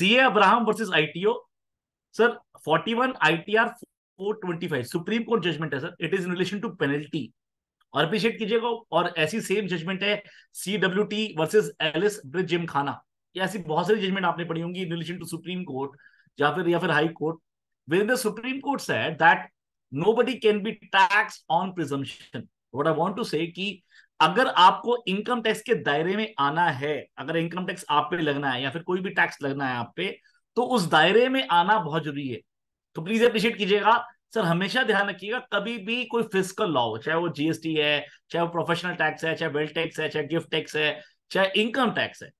CA Abraham versus ITO sir 41 ITR 425 supreme court judgment है sir it is in relation to penalty और appreciate कीजिएगा और ऐसी same judgment है CWT versus Ellis Bridge Gymkhana ये ऐसी बहुत सारी जजमेंट आपने पढ़ी होंगी in relation to supreme court या फिर या फिर high court where the supreme court said that nobody can be tax on presumption what I want to say कि अगर आपको इनकम टैक्स के दायरे में आना है अगर इनकम टैक्स आप पे लगना है या फिर कोई भी टैक्स लगना है आप पे तो उस दायरे में आना बहुत जरूरी है तो प्लीज अप्रिशिएट कीजिएगा सर हमेशा ध्यान रखिएगा कभी भी कोई फिजिकल लॉ हो चाहे वो जीएसटी है चाहे वो प्रोफेशनल टैक्स है चाहे वेल्थ टैक्स है चाहे गिफ्ट टैक्स है चाहे इनकम टैक्स है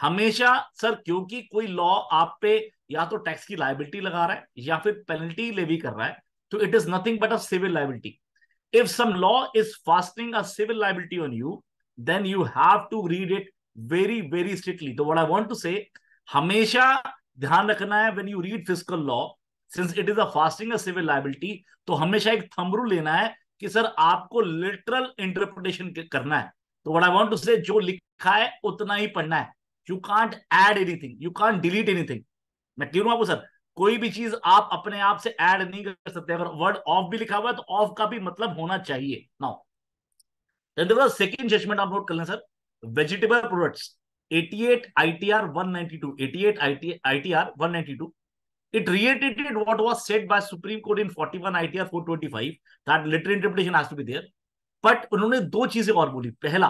हमेशा सर क्योंकि कोई लॉ आप पे या तो टैक्स की लाइबिलिटी लगा रहा है या फिर पेनल्टी लेवी कर रहा है तो it is nothing but a civil liability If some law is fastening a civil liability on you, then you have to read it very, very strictly. So what I want to say, हमेशा ध्यान रखना है when you read fiscal law, since it is a fasting a civil liability, तो हमेशा एक thumb rule लेना है कि सर आपको लिटरल इंटरप्रिटेशन करना है तो व्हाट आई वांट टू से जो लिखा है उतना ही पढ़ना है you can't add anything you can't delete anything मैं क्लियर हूं आपको सर कोई भी चीज आप अपने आप से ऐड नहीं कर सकते अगर वर्ड ऑफ भी लिखा हुआ है तो ऑफ का भी मतलब होना चाहिए नाउ सेकेंड जजमेंट आप नोट कर लें sir vegetable products 88 ITR 192 88 IT, ITR 192 it reiterated what was said by Supreme Court in 41 ITR 425 that literal interpretation has to be there but उन्होंने दो चीजें और बोली पहला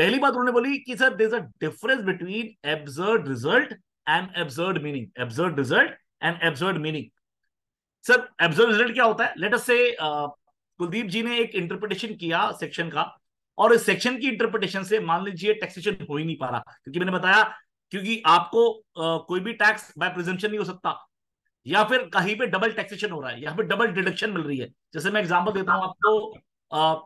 पहली बात उन्होंने बोली कि sir there is a difference between absurd result and absurd meaning absurd result and absurd meaning sir absurd result क्या होता है लेट अस से कुलदीप जी ने एक इंटरप्रिटेशन किया सेक्शन का और इस सेक्शन की इंटरप्रिटेशन से मान लीजिए टैक्सेशन हो ही नहीं पा रहा क्योंकि मैंने बताया क्योंकि आपको आ, uh, कोई भी टैक्स बाय प्रिजम्पशन नहीं हो सकता या फिर कहीं पे डबल टैक्सेशन हो रहा है या फिर डबल डिडक्शन मिल रही है जैसे मैं एग्जांपल देता हूं आपको uh,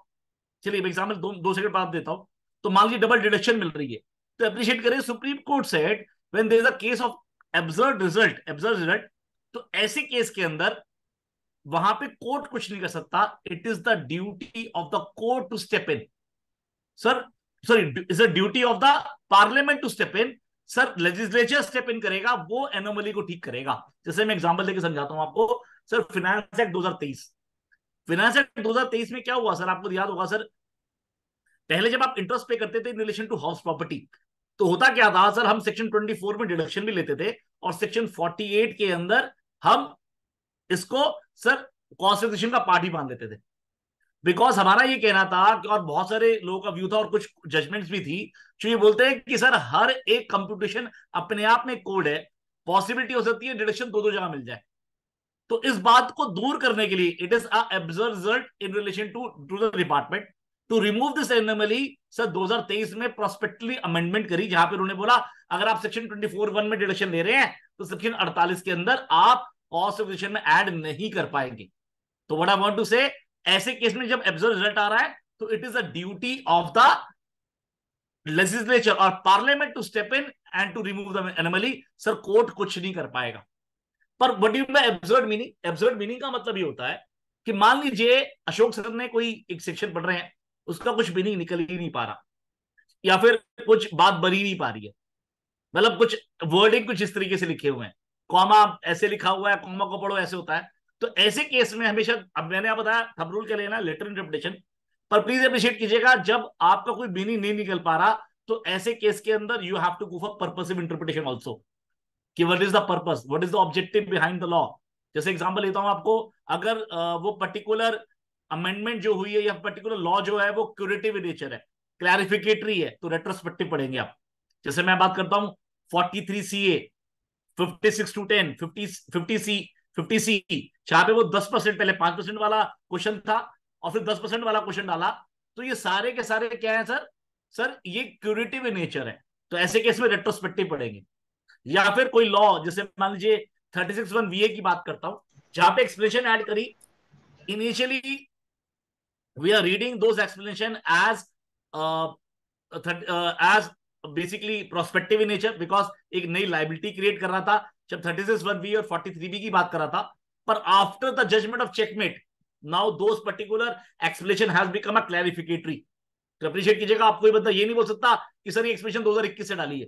चलिए मैं एग्जांपल दो, दो सेकंड बाद देता हूं तो मान लीजिए डबल डिडक्शन मिल रही है तो अप्रिशिएट करें supreme court said when there is a case of absurd result absurd result to तो aise case ke andar वहां पे कोर्ट कुछ नहीं कर सकता it is the duty of the court to step in sir sorry is the duty of the parliament to step in sir legislature step in करेगा वो anomaly को ठीक करेगा जैसे मैं एग्जांपल देके समझाता हूं आपको sir finance act 2023 finance act 2023 में क्या हुआ सर आपको याद होगा सर पहले जब आप इंटरेस्ट पे करते थे in relation to house property तो होता क्या था सर हम सेक्शन 24 में डिडक्शन भी लेते थे और सेक्शन 48 के अंदर हम इसको सर कॉन्स्टिट्यूशन का पार्ट ही मान लेते थे बिकॉज हमारा ये कहना था और बहुत सारे लोगों का व्यू था और कुछ जजमेंट्स भी थी जो तो ये बोलते हैं कि सर हर एक कंप्यूटेशन अपने आप में कोड है पॉसिबिलिटी हो सकती है डिडक्शन दो दो जगह मिल जाए तो इस बात को दूर करने के लिए it is absurd result in relation to to the department to remove this anomaly sir 2023 में प्रोस्पेक्टली अमेंडमेंट करी जहां पर उन्होंने बोला अगर आप सेक्शन ट्वेंटी वन में डिडक्शन ले रहे हैं तो सेक्शन 48 के अंदर आप कॉस्ट ऑफ में एड नहीं कर पाएंगे तो वट आई वॉन्ट टू से ऐसे केस में जब एब्जर्व रिजल्ट आ रहा है तो it is a duty of the legislature और parliament to step in and to remove the anomaly sir court कुछ नहीं कर पाएगा पर what you meaning absurd meaning का मतलब ये होता है कि मान लीजिए अशोक सर ने कोई एक सेक्शन पढ़ रहे हैं उसका कुछ भी नहीं निकल ही नहीं पा रहा या फिर कुछ बात बनी नहीं पा रही है मतलब कुछ वर्डिंग कुछ इस तरीके से लिखे हुए हैं कॉमा ऐसे लिखा हुआ है कॉमा को पढ़ो ऐसे होता है तो ऐसे केस में हमेशा अब मैंने आप बताया थम रूल का लेना लेटर इंटरप्रिटेशन पर प्लीज अप्रिशिएट कीजिएगा जब आपका कोई मीनिंग नहीं निकल पा रहा तो ऐसे केस के अंदर you have to go for purposive interpretation also कि what is the purpose what is the objective behind the law जैसे एग्जांपल लेता हूं आपको अगर वो पर्टिकुलर अमेंडमेंट जो हुई है या पर्टिकुलर लॉ जो है वो क्यूरेटिव नेचर है क्लैरिफिकेटरी है तो रेट्रोस्पेक्टिव पढ़ेंगे आप जैसे मैं बात करता हूं forty three C A fifty six two ten fifty C fifty C जहां पे वो दस परसेंट पहले पांच परसेंट वाला क्वेश्चन था और फिर दस परसेंट वाला क्वेश्चन डाला तो ये सारे के सारे क्या है सर सर ये क्यूरेटिव नेचर है तो ऐसे केस में रेट्रोस्पेक्टिव पढ़ेंगे या फिर कोई लॉ जैसे मान लीजिए थर्टी सिक्स वन वीए की बात करता हूं जहां पे एक्सप्लेनेशन ऐड करी initially we are reading those explanation as uh, uh, as basically prospective in nature because एक नई लाइबिलिटी क्रिएट कर रहा था जब थर्टी सिक्स वन बी और फोर्टी थ्री बी की बात कर रहा था पर after the judgment of Checkmate now those particular explanation has become a clarificatory appreciate कीजिएगा आप कोई बंदा ये नहीं बोल सकता कि सर ये एक्सप्लेनेशन 2021 से डाली है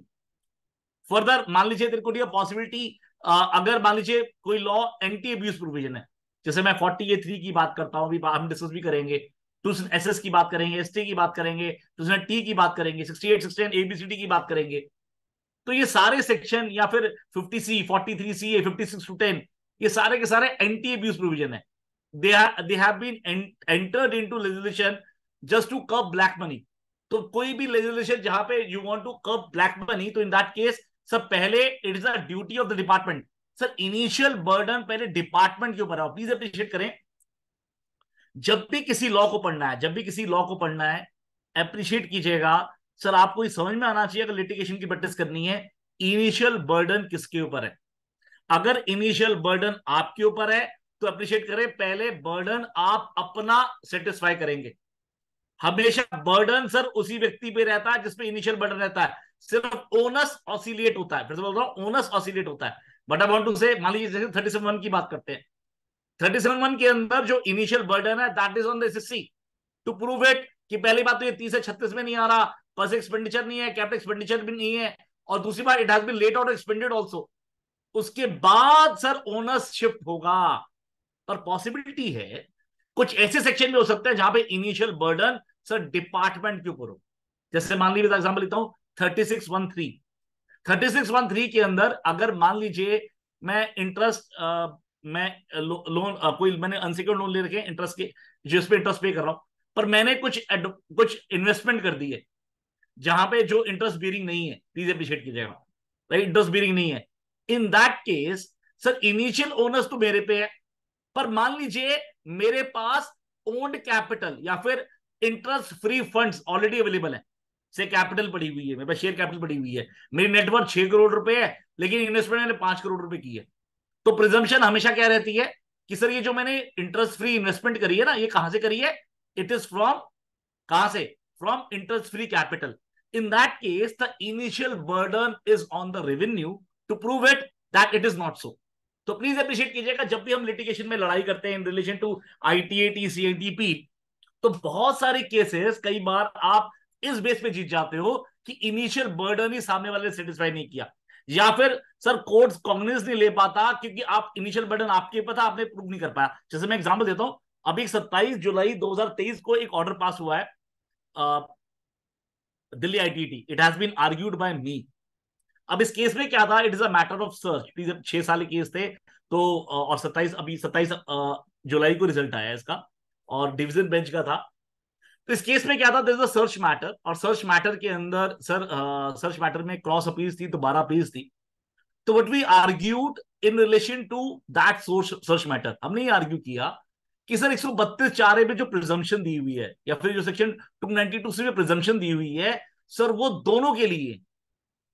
फर्दर मान लीजिए तेरे को पॉसिबिलिटी uh, अगर मान लीजिए कोई लॉ एंटी अब्यूज प्रोविजन है जैसे मैं फोर्टी ए थ्री की बात करता हूँ हम डिस्कस भी करेंगे टू एस एस की बात करेंगे एस टी की बात करेंगे टू तो टी की बात करेंगे सिक्सटी एट सिक्सटी एबीसीडी की बात करेंगे तो ये सारे सेक्शन या फिर fifty C forty three C A fifty six two ten ये सारे के सारे एंटी एब्यूज प्रोविजन है they they have been entered into legislation just to curb black money तो कोई भी लेजिस्लेशन जहां पे you want to curb black money तो इन दैट केस सर पहले it is the duty of the department sir initial burden पहले department के ऊपर प्लीज अप्रिशिएट करें जब भी किसी लॉ को पढ़ना है जब भी किसी लॉ को पढ़ना है अप्रिशिएट कीजिएगा सर आपको ये समझ में आना चाहिए अगर लिटिगेशन की प्रैक्टिस करनी है इनिशियल बर्डन किसके ऊपर है अगर इनिशियल बर्डन आपके ऊपर है तो अप्रिशिएट करें पहले बर्डन आप अपना सेटिस्फाई करेंगे हमेशा बर्डन सर उसी व्यक्ति पे रहता है जिसपे इनिशियल बर्डन रहता है सिर्फ ओनस ऑसिलेट होता है फिर से बोल रहा हूं ओनस ऑसिलेट होता है बट आई वांट टू से मान लीजिए जैसे थर्टी सेवन की बात करते हैं थर्टी सेवन वन के अंदर जो इनिशियल बर्डन है that is on the to prove it कि पहली बात तो ये तीस से छत्तीस में नहीं आ रहा पर्स एक्सपेंडिचर नहीं है कैपिटल एक्सपेंडिचर भी नहीं है और दूसरी बात it has been let out expanded also उसके बाद सर ओनर्स शिफ्ट होगा पर पॉसिबिलिटी है कुछ ऐसे सेक्शन भी हो सकते हैं जहां पे इनिशियल बर्डन सर डिपार्टमेंट के ऊपर हो जैसे मान लीजिए एग्जाम्पल लेता हूं thirty six one three thirty six one three के अंदर अगर मान लीजिए मैं इंटरेस्ट मैं लोन लो, कोई मैंने अनसिक्योर्ड लोन ले रखे इंटरेस्ट के जिस पे इंटरेस्ट पे कर रहा हूं पर मैंने कुछ कुछ इन्वेस्टमेंट कर दी है जहां पे जो इंटरेस्ट बियरिंग नहीं है प्लीज अप्रिशिएट कीजिएगा राइट इंटरेस्ट बियरिंग नहीं है in that case sir initial onus तो मेरे पे है पर मान लीजिए मेरे पास ओन्ड कैपिटल या फिर interest free funds already available है से कैपिटल पड़ी हुई है मेरे पास शेयर कैपिटल पड़ी हुई है मेरी नेटवर्क छह करोड़ रुपए है लेकिन इन्वेस्टमेंट मैंने पांच करोड़ रुपए की है तो प्रिजम्पन हमेशा क्या रहती है कि सर ये जो मैंने इंटरेस्ट फ्री इन्वेस्टमेंट करी है ना ये कहां से करी है इट इज फ्रॉम कहां से from interest free capital in that case the initial burden is on the revenue to prove it that it is not so तो प्लीज अप्रिशिएट कीजिएगा जब भी हम लिटिगेशन में लड़ाई करते हैं in relation to ITAT CNTP तो बहुत सारे केसेस कई बार आप इस बेस पे जीत जाते हो कि इनिशियल बर्डन ही सामने वाले सेटिस्फाई नहीं किया या फिर सर कोर्ट कांग्रेस नहीं ले पाता क्योंकि आप इनिशियल बर्डन आपके पता आपने प्रूव नहीं कर पाया जैसे मैं एग्जाम्पल देता हूं अभी सत्ताईस जुलाई 2023 को एक ऑर्डर पास हुआ है आ, Delhi ITAT it has been argued by me अब इस केस में क्या था it is a matter of search छह साल केस थे तो और सत्ताईस अभी सत्ताईस जुलाई को रिजल्ट आया इसका और डिविजन बेंच का था तो इस केस में क्या था अ सर्च मैटर और सर्च मैटर के अंदर सर सर्च मैटर में क्रॉस अपील थी तो बारह थी तो what we argued in relation to that source search matter हमने ये आर्ग्यू किया कि सर एक सौ बत्तीस चारे में जो प्रिजम्पन दी हुई है या फिर जो सेक्शन टू नाइनटी टू से प्रिजम्पन दी हुई है सर वो दोनों के लिए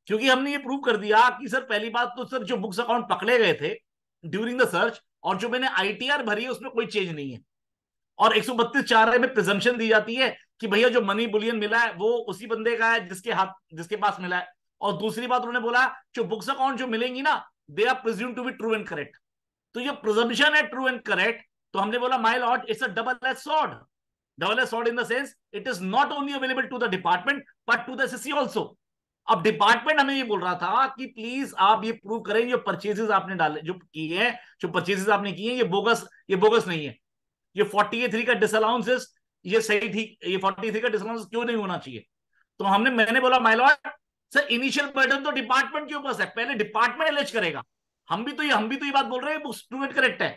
क्योंकि हमने ये प्रूव कर दिया कि सर पहली बात तो सर जो बुक्स अकाउंट पकड़े गए थे ड्यूरिंग द सर्च और जो मैंने आईटीआर भरी है उसमें कोई चेंज नहीं है और एक सौ बत्तीस चार में प्रिजम्पन दी जाती है कि भैया जो मनी बुलियन मिला है वो उसी बंदे का है जिसके हाथ जिसके पास मिला है और दूसरी बात उन्होंने बोला जो बुक्स अकाउंट जो मिलेंगी ना they are presumed to be true and correct तो ये प्रिजम्पन है ट्रू एंड करेक्ट तो हमने बोला my lord it's a double S sword double S sword in the sense it is not only available to the department but to the also अब department हमें ये बोल रहा था कि प्लीज आप ये प्रूव करें जो परचेजेस आपने डाले जो किए हैं जो परचेजेस आपने किए हैं ये बोगस ये बोगस नहीं है ये फोर्टी थ्री का डिसअलाउंस ये सही ठीक ये फोर्टी थ्री का डिसअलाउंस क्यों नहीं होना चाहिए तो हमने मैंने बोला माइलॉट सर इनिशियल बर्डन तो डिपार्टमेंट के ऊपर है पहले डिपार्टमेंट एलेज करेगा हम भी तो ये हम भी तो ये बात बोल रहे हैं स्टूडेंट करेक्ट है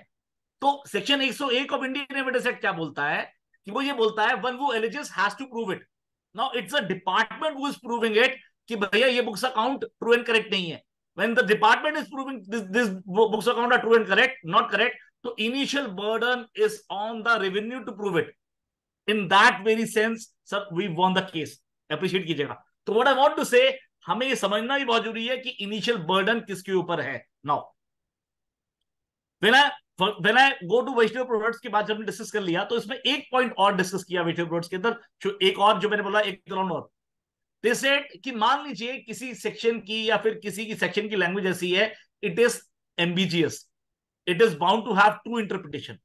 तो section 101 of Indian evidence act क्या बोलता है कि वो ये बोलता है वन वो alleges has to prove it now it's a department who is proving it कि भैया ये books account true and correct नहीं है when the department is proving this books account are true and correct not correct तो initial burden is on the revenue to prove it in that very sense sir we won the case Appreciate कीजिएगा. तो what I want to से हमें ये समझना भी बहुत जरूरी है कि इनिशियल बर्डन किसके ऊपर है. नाउ बिना I go to vegetable products की बात जब डिस्कस कर लिया तो इसमें एक पॉइंट और डिस्कस किया वेजिटेबल प्रोडक्ट्स के अंदर जो एक और जो मैंने बोला एक तो और कि मान लीजिए किसी सेक्शन की या फिर किसी की सेक्शन की लैंग्वेज ऐसी है it is ambiguous it is bound to have two interpretation.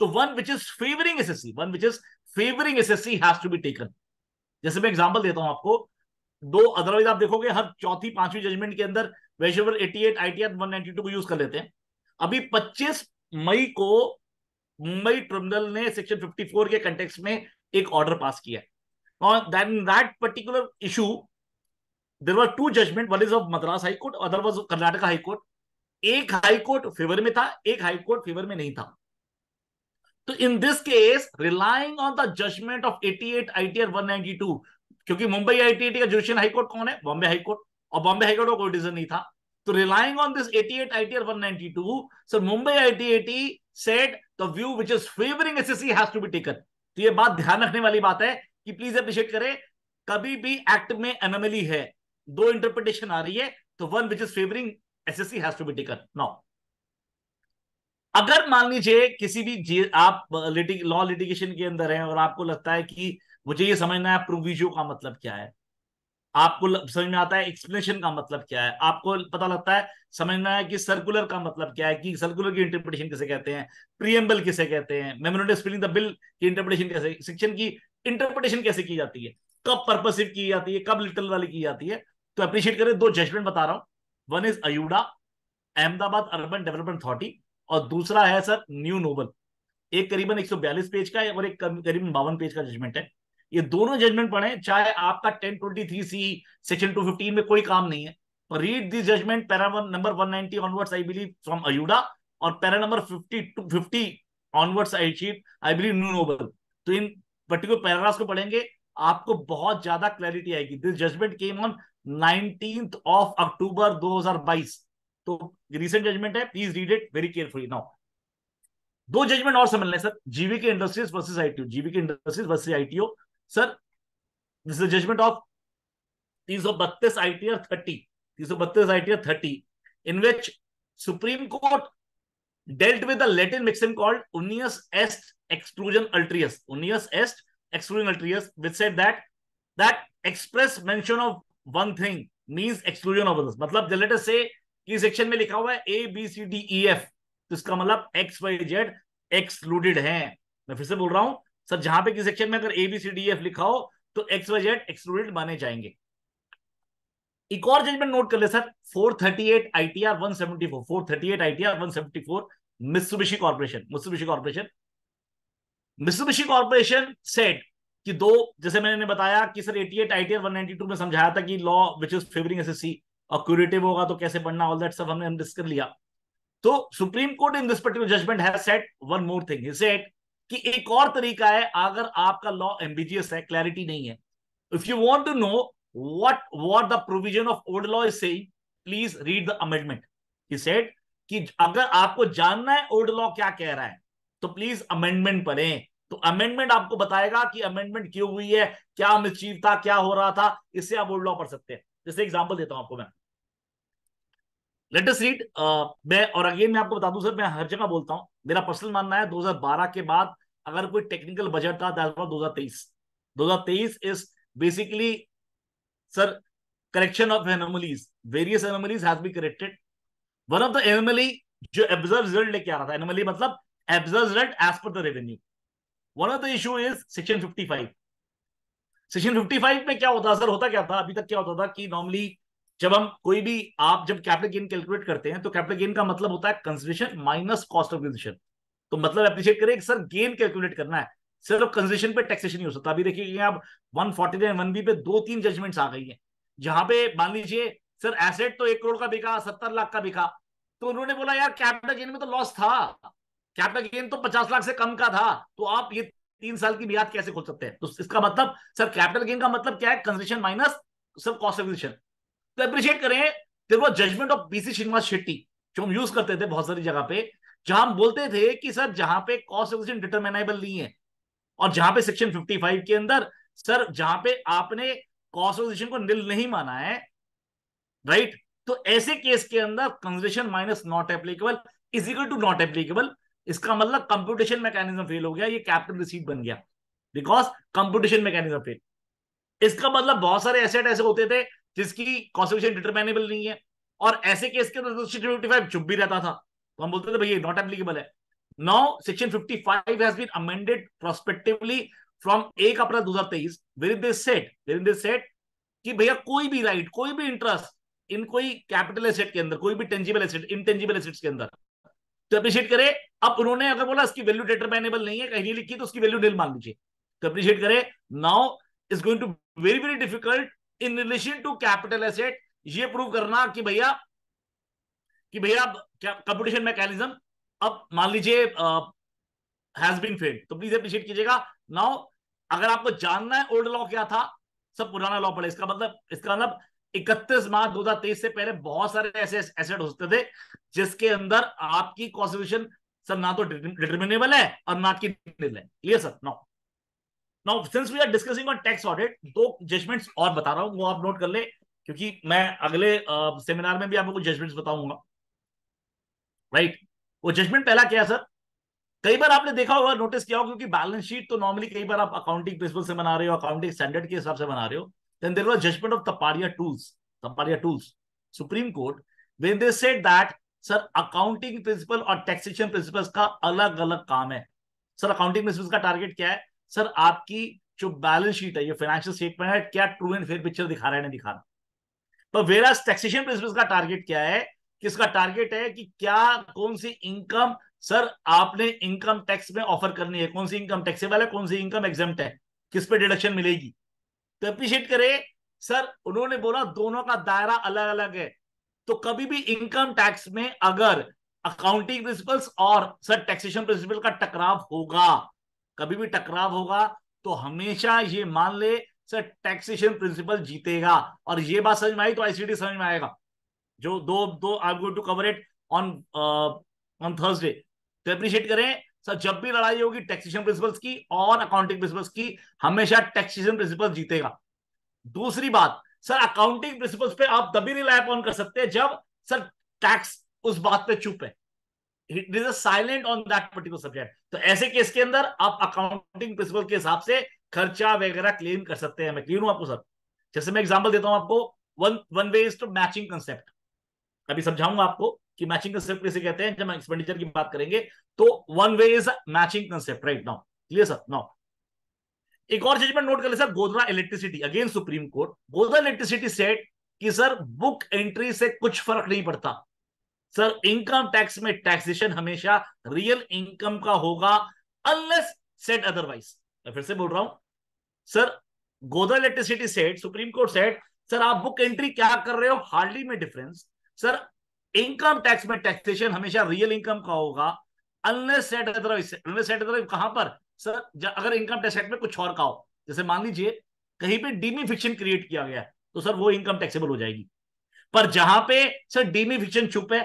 तो one which is favouring assessee one which is favouring SSC has to be taken जैसे मैं एग्जांपल देता हूं आपको दो अदरवाइज आप देखोगे हर चौथी पांचवी जजमेंट के अंदर वेजिबल 88 आईटीआर 192 को यूज कर लेते हैं अभी 25 मई को मुंबई ट्रिब्यूनल ने सेक्शन 54 के कंटेक्स में एक ऑर्डर पास किया और that that particular issue there were two judgment one is of Madras high court other Karnataka Karnataka high court एक हाईकोर्ट फेवर में था एक हाईकोर्ट फेवर में नहीं था तो in this case relying on the judgment of 88 ITR 192 क्योंकि मुंबई आईटीआई का जुडिशियल हाईकोर्ट कौन है बॉम्बे हाईकोर्ट और बॉम्बे हाईकोर्ट का कोई डिसीजन नहीं था तो relying on this 88 ITR 192, so Mumbai ITAT said the view which is favoring SSC has to be taken तो ये बात ध्यान रखने वाली बात है कि प्लीज अप्रिशिएट करें कभी भी एक्ट में एनोमली है दो इंटरप्रिटेशन आ रही है तो one which is favouring SSC has to be taken now अगर मान लीजिए किसी भी आप लॉ लिटिगेशन के अंदर हैं और आपको लगता है कि मुझे ये समझना है प्रोविजो का मतलब क्या है आपको समझ में आता है एक्सप्लेनेशन का मतलब क्या है आपको पता लगता है समझना है कि सर्कुलर का मतलब क्या है कि सर्कुलर की इंटरप्रिटेशन किसे कहते हैं प्रियम्बल किसे कहते हैं मेमोरेटिव स्पीलिंग द बिल की इंटरप्रिटेशन कैसे सेक्शन की इंटरप्रिटेशन कैसे की जाती है कब पर्पसिव की जाती है कब लिटल वाली की जाती है तो अप्रिशिएट करें दो जजमेंट बता रहा हूं one is AUDA Ahmedabad urban development authority और दूसरा है सर न्यू नोबल एक करीबन 142 पेज का है और एक करीबन बावन पेज का जजमेंट है ये दोनों जजमेंट पढ़े चाहे आपका ten twenty three C section two fifteen में कोई काम नहीं है read this judgment para one number one ninety onwards I believe from AUDA और para number fifty two fifty onwards I achieve I believe New Noble तो in particular paragraph को पढ़ेंगे आपको बहुत ज्यादा क्लैरिटी आएगी this judgment came on nineteen of October 2022 तो recent judgment है please read it very carefully now दो जजमेंट और समझ लें सर जीवी K industries versus ITO GV K industries versus ITO sir this is judgment of तीन सौ बत्तीस आईटीआर थर्टी तीन सौ बत्तीस ITR thirty in which supreme court dealt with the Latin maxim called unius est exclusion ulterius, unius est exclusion ulterius, which said that that express mention of one thing means exclusion of others मतलब letter से कि section में लिखा हुआ है A B C D E F तो इसका मतलब एक्स वाई जेड एक्सक्लूडेड है मैं फिर से बोल रहा हूं सर जहां पे किस सेक्शन में अगर A B C D F लिखा हो तो एक्स वाई जेड एक्सक्लूडेड माने जाएंगे एक और जजमेंट नोट कर ले sir 438 ITR 174 438 ITR 174 Mitsubishi Corporation Mitsubishi Corporation Mitsubishi Corporation said कि दो जैसे मैंने बताया कि सर 88 आईटीआर 192 में समझाया था कि law which is favouring SSC और क्यूरेटिव होगा तो कैसे पढ़ना ऑल दैट सब हमने हम डिस्कस लिया तो supreme court in this particular judgment has set one more thing he said कि एक और तरीका है अगर आपका लॉ एम्बिजियस है क्लैरिटी नहीं है if you want to know what what the provision of old law is saying please read the amendment he said कि अगर आपको जानना है ओल्ड लॉ क्या कह रहा है तो प्लीज अमेंडमेंट पढ़ें तो अमेंडमेंट आपको बताएगा कि अमेंडमेंट क्यों हुई है क्या मिसचीव था क्या हो रहा था इससे आप ओल्ड लॉ पढ़ सकते हैं जैसे एग्जाम्पल देता हूं आपको मैं लेटेस्ट रीड मैं और अगेन मैं आपको बता दूं सर मैं हर जगह बोलता हूं मेरा पर्सनल मानना है 2012 के बाद अगर कोई टेक्निकल बजट था तेईस दो हजार तेईस is basically sir correction of anomalies various anomalies है एनोमली जो एब्जर्व रिजल्ट लेके आ रहा था एनोमली मतलब absurd result as per the revenue one of the issue is section fifty five section fifty five में क्या होता असर होता क्या था अभी तक क्या होता था कि नॉर्मली जब हम कोई भी आप जब कैपिटल गेन कैलकुलेट करते हैं तो कैपिटल गेन का मतलब होता है consideration minus cost of consideration तो मतलब अप्रिशिएट करें सर गेन कैलकुलेट करना है सिर्फ कंसिडरेशन पे टैक्सेशन ही हो सकता अभी देखिए आप one forty nine one B पे दो तीन जजमेंट्स आ गई है जहां पे मान लीजिए सर एसेट तो एक करोड़ का बिका सत्तर लाख का बिका तो उन्होंने बोला यार कैपिटल गेन में तो लॉस था कैपिटल गेन तो पचास लाख से कम का था तो आप ये तीन साल की मियाद कैसे खोल सकते हैं तो इसका मतलब सर कैपिटल गेन का मतलब क्या है कंसेशन माइनस सर कॉस्ट एविशन तो अप्रिशिएट करें there judgment of BC Srinivas Shetty जो हम यूज करते थे बहुत सारी जगह पे जहां हम बोलते थे कि सर जहां पे कॉस्ट एविशन डिटर्मिनेबल नहीं है और जहां पे सेक्शन 55 के अंदर सर जहां पे आपने कॉस्ट एविशन को नील नहीं माना है राइट तो ऐसे केस के अंदर concession minus not applicable is equal to not applicable इसका मतलब कंप्यूटेशन मैकेनिज्म फेल हो गया ये कैपिटल रिसीट बन गया बिकॉज कंप्यूटेशन मैकेनिज्म फेल इसका मतलब बहुत सारे एसेट ऐसे होते थे जिसकी कॉन्स्टिट्यूशन डिटरमाइनेबल नहीं है और ऐसे केस के अंदर सेक्शन तो चुप भी रहता था तो हम बोलते थे भैया नॉट एप्लीकेबल है now section 55 five has been amended prospectively from एक अप्रैल दो हजार तेईस wherein this set in this set कि भैया कोई भी राइट कोई भी इंटरेस्ट इन कोई कैपिटल एसेट के अंदर कोई भी टेंजिबल एसेट इनटेंजिबल एसेट्स के अंदर तो अप्रिशिएट करे अब उन्होंने अगर बोला इसकी वैल्यू डिटरमाइनेबल नहीं है कहीं नहीं लिखी तो उसकी वैल्यू नील मान लीजिए तो अप्रिशिएट करे now is going to very very difficult in relation to capital asset ये प्रूव करना कि भैया कि भैया कंपटीशन मैकेनिज्म अब मान लीजिए हैज बीन फेल्ड तो प्लीज अप्रिशिएट कीजिएगा नाउ अगर आपको जानना है ओल्ड लॉ क्या था सब पुराना लॉ पड़े इसका मतलब इसका मतलब इकतीस मार्च 2023 से पहले बहुत सारे ऐसे एसेट हो सकते थे जिसके अंदर आपकी कॉन्स्टिट्यूशन सर ना तो डिटर्मिनेबल है और ना की clear sir no now since we are discussing on tax audit दो जजमेंट्स और बता रहा हूं वो आप नोट कर ले क्योंकि मैं अगले सेमिनार में भी आपको जजमेंट्स बताऊंगा राइट वो जजमेंट पहला क्या है सर कई बार आपने देखा होगा नोटिस किया होगा क्योंकि बैलेंस शीट तो नॉर्मली कई बार आप अकाउंटिंग प्रिंसिपल से बना रहे हो अकाउंटिंग स्टैंडर्ड के हिसाब से बना रहे हो Then there was judgment of Taparia Tools, Taparia Tools, Supreme Court, when they said that sir accounting principle और टैक्सेशन प्रिंसिपल्स का अलग अलग काम है सर अकाउंटिंग प्रिंसिपल्स का टारगेट क्या है सर आपकी जो बैलेंस शीट है ये फाइनेंशियल स्टेटमेंट है क्या ट्रू एंड फेयर पिक्चर दिखा रहा है दिखा रहा पर वेरा टैक्सेशन प्रिंसिपल्स का टारगेट क्या है किसका टारगेट है कि क्या कौन सी इनकम सर आपने इनकम टैक्स में ऑफर करनी है कौन सी इनकम टैक्सेबल है कौन सी इनकम एग्जाम है किस पे डिडक्शन मिलेगी तो अप्रिशिएट करे सर उन्होंने बोला दोनों का दायरा अलग अलग है तो कभी भी इनकम टैक्स में अगर अकाउंटिंग प्रिंसिपल्स और सर टैक्सेशन प्रिंसिपल का टकराव होगा कभी भी टकराव होगा तो हमेशा ये मान ले सर टैक्सेशन प्रिंसिपल जीतेगा और ये बात समझ में आई तो आईसीडी समझ में आएगा जो दो दो I going to cover it on on Thursday तो अप्रिशिएट करें सर जब भी लड़ाई होगी टैक्सेशन प्रिंसिपल्स की और अकाउंटिंग प्रिंसिपल्स की हमेशा टैक्सेशन प्रिंसिपल जीतेगा दूसरी बात सर अकाउंटिंग प्रिंसिपल्स पे आप तभी रिलाय ऑन कर सकते हैं जब सर टैक्स उस बात पे चुप है it is a silent on that particular subject तो ऐसे केस के अंदर आप अकाउंटिंग प्रिंसिपल के हिसाब से खर्चा वगैरह क्लेम कर सकते हैं मैं क्लियर हूं आपको सर जैसे मैं एग्जांपल देता हूं आपको one one way is to matching concept अभी समझाऊंगा आपको कि मैचिंग कंसेप्ट कैसे कहते हैं जब हम एक्सपेंडिचर की बात करेंगे तो one way is matching concept right now clear sir now एक और जजमेंट नोट कर ले sir Godhra electricity again supreme court Godhra electricity set कि सर बुक एंट्री से कुछ फर्क नहीं पड़ता सर इनकम टैक्स में टैक्सेशन हमेशा रियल इनकम का होगा अनलेस सेट अदरवाइज मैं फिर से बोल रहा हूं sir Godhra electricity set supreme court set sir आप बुक एंट्री क्या कर रहे हो हार्डली में डिफरेंस सर इनकम टैक्स में टैक्सेशन हमेशा रियल इनकम का होगा कहां पर सर अगर इनकम टैक्स एक्ट में कुछ और का हो जैसे मान लीजिए कहीं पे डीमी फिक्शन क्रिएट किया गया तो सर वो इनकम टैक्सेबल हो जाएगी पर जहां पे सर डीमी फिक्शन छुप है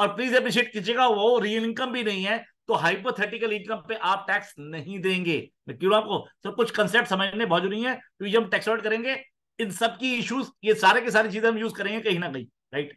और प्लीज अप्रिशिएट कीजिएगा वो रियल इनकम भी नहीं है तो हाइपोथेटिकल इनकम पे आप टैक्स नहीं देंगे मैं क्यों आपको सर कुछ कंसेप्ट समझने बहुत जरूरी है क्योंकि तो हम टैक्स ऑडिट करेंगे इन सब की इश्यूज ये सारे के सारी चीजें हम यूज करेंगे कहीं ना कहीं राइट